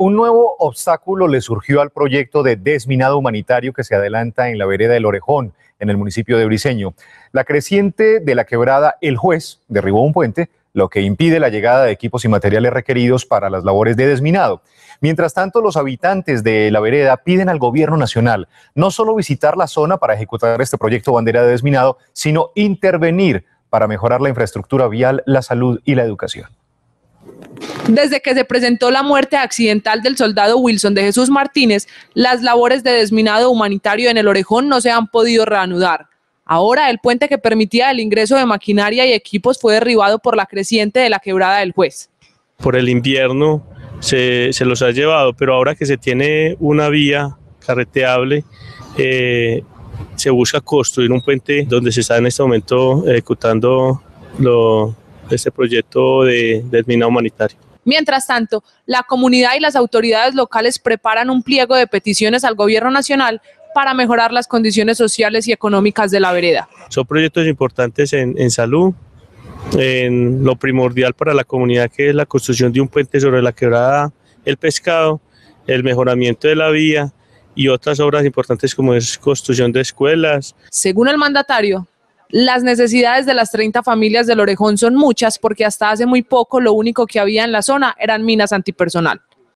Un nuevo obstáculo le surgió al proyecto de desminado humanitario que se adelanta en la vereda del Orejón, en el municipio de Briceño. La creciente de la quebrada El Juez derribó un puente, lo que impide la llegada de equipos y materiales requeridos para las labores de desminado. Mientras tanto, los habitantes de la vereda piden al gobierno nacional no solo visitar la zona para ejecutar este proyecto bandera de desminado, sino intervenir para mejorar la infraestructura vial, la salud y la educación. Desde que se presentó la muerte accidental del soldado Wilson de Jesús Martínez, las labores de desminado humanitario en el Orejón no se han podido reanudar. Ahora el puente que permitía el ingreso de maquinaria y equipos fue derribado por la creciente de la quebrada del juez. Por el invierno se, se los ha llevado, pero ahora que se tiene una vía carreteable, eh, se busca construir un puente donde se está en este momento ejecutando este proyecto de, desminado humanitario. Mientras tanto, la comunidad y las autoridades locales preparan un pliego de peticiones al gobierno nacional para mejorar las condiciones sociales y económicas de la vereda. Son proyectos importantes en, en salud, en lo primordial para la comunidad que es la construcción de un puente sobre la quebrada, el pescado, el mejoramiento de la vía y otras obras importantes como es construcción de escuelas. Según el mandatario, las necesidades de las 30 familias del Orejón son muchas porque hasta hace muy poco lo único que había en la zona eran minas antipersonal.